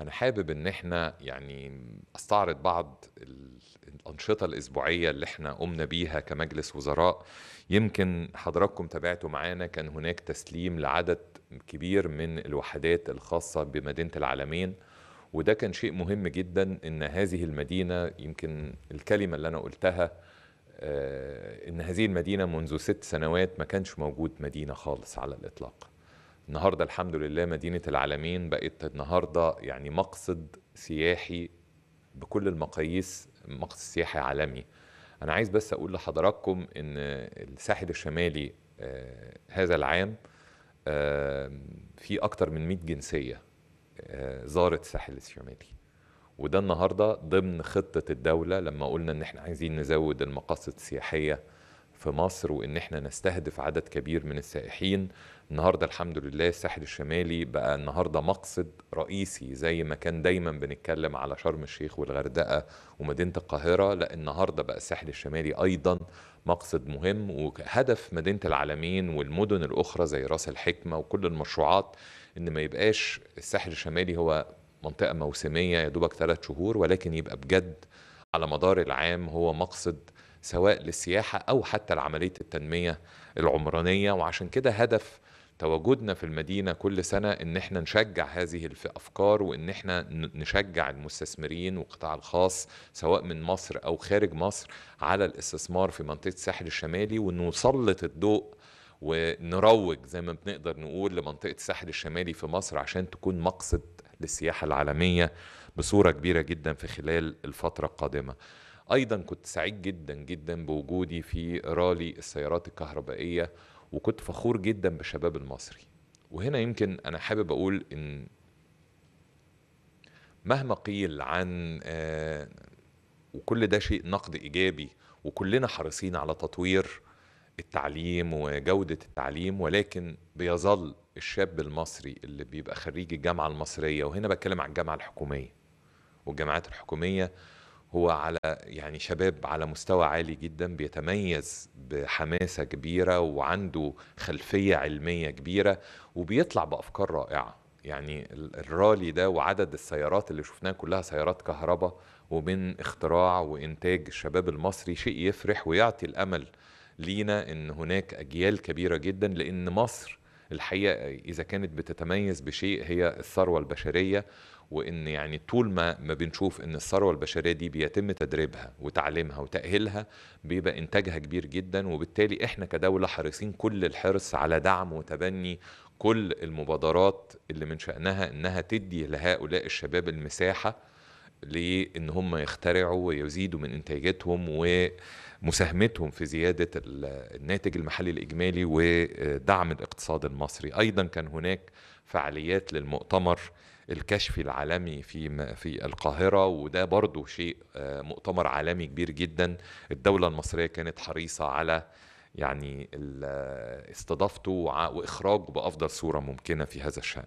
انا حابب ان احنا يعني استعرض بعض الانشطه الاسبوعيه اللي احنا قمنا بيها كمجلس وزراء يمكن حضراتكم تابعتوا معانا كان هناك تسليم لعدد كبير من الوحدات الخاصه بمدينه العالمين وده كان شيء مهم جدا ان هذه المدينه يمكن الكلمه اللي انا قلتها آه، ان هذه المدينه منذ ست سنوات ما كانش موجود مدينه خالص على الاطلاق النهارده الحمد لله مدينه العالمين بقت النهارده يعني مقصد سياحي بكل المقاييس مقصد سياحي عالمي انا عايز بس اقول لحضراتكم ان الساحل الشمالي آه، هذا العام آه، في اكتر من 100 جنسيه آه، زارت الساحل الشمالي وده النهارده ضمن خطه الدوله لما قلنا ان احنا عايزين نزود المقاصد السياحيه في مصر وان احنا نستهدف عدد كبير من السائحين النهارده الحمد لله الساحل الشمالي بقى النهارده مقصد رئيسي زي ما كان دايما بنتكلم على شرم الشيخ والغردقه ومدينه القاهره لا النهارده بقى الساحل الشمالي ايضا مقصد مهم وهدف مدينه العالمين والمدن الاخرى زي راس الحكمه وكل المشروعات ان ما يبقاش الساحل الشمالي هو منطقه موسميه يا دوبك ثلاث شهور ولكن يبقى بجد على مدار العام هو مقصد سواء للسياحه او حتى لعمليه التنميه العمرانيه وعشان كده هدف تواجدنا في المدينة كل سنة إن إحنا نشجع هذه الأفكار وإن إحنا نشجع المستثمرين والقطاع الخاص سواء من مصر أو خارج مصر على الاستثمار في منطقة الساحل الشمالي ونسلط الضوء ونروج زي ما بنقدر نقول لمنطقة الساحل الشمالي في مصر عشان تكون مقصد للسياحة العالمية بصورة كبيرة جدا في خلال الفترة القادمة ايضا كنت سعيد جدا جدا بوجودي في رالي السيارات الكهربائيه وكنت فخور جدا بشباب المصري وهنا يمكن انا حابب اقول ان مهما قيل عن آه، وكل ده شيء نقد ايجابي وكلنا حريصين على تطوير التعليم وجوده التعليم ولكن بيظل الشاب المصري اللي بيبقى خريج الجامعه المصريه وهنا بتكلم عن الجامعه الحكوميه والجامعات الحكوميه هو على يعني شباب على مستوى عالي جدا بيتميز بحماسة كبيرة وعنده خلفية علمية كبيرة وبيطلع بأفكار رائعة يعني الرالي ده وعدد السيارات اللي شفناها كلها سيارات كهرباء ومن اختراع وإنتاج الشباب المصري شيء يفرح ويعطي الأمل لينا إن هناك أجيال كبيرة جدا لأن مصر الحقيقه اذا كانت بتتميز بشيء هي الثروه البشريه وان يعني طول ما ما بنشوف ان الثروه البشريه دي بيتم تدريبها وتعليمها وتاهيلها بيبقى انتاجها كبير جدا وبالتالي احنا كدوله حريصين كل الحرص على دعم وتبني كل المبادرات اللي من شانها انها تدي لهؤلاء الشباب المساحه لان هم يخترعوا ويزيدوا من انتاجاتهم ومساهمتهم في زياده الناتج المحلي الاجمالي ودعم الاقتصاد المصري ايضا كان هناك فعاليات للمؤتمر الكشفي العالمي في في القاهرة وده برضو شيء آه، مؤتمر عالمي كبير جدا الدولة المصرية كانت حريصة على يعني استضافته واخراجه بافضل صوره ممكنه في هذا الشان.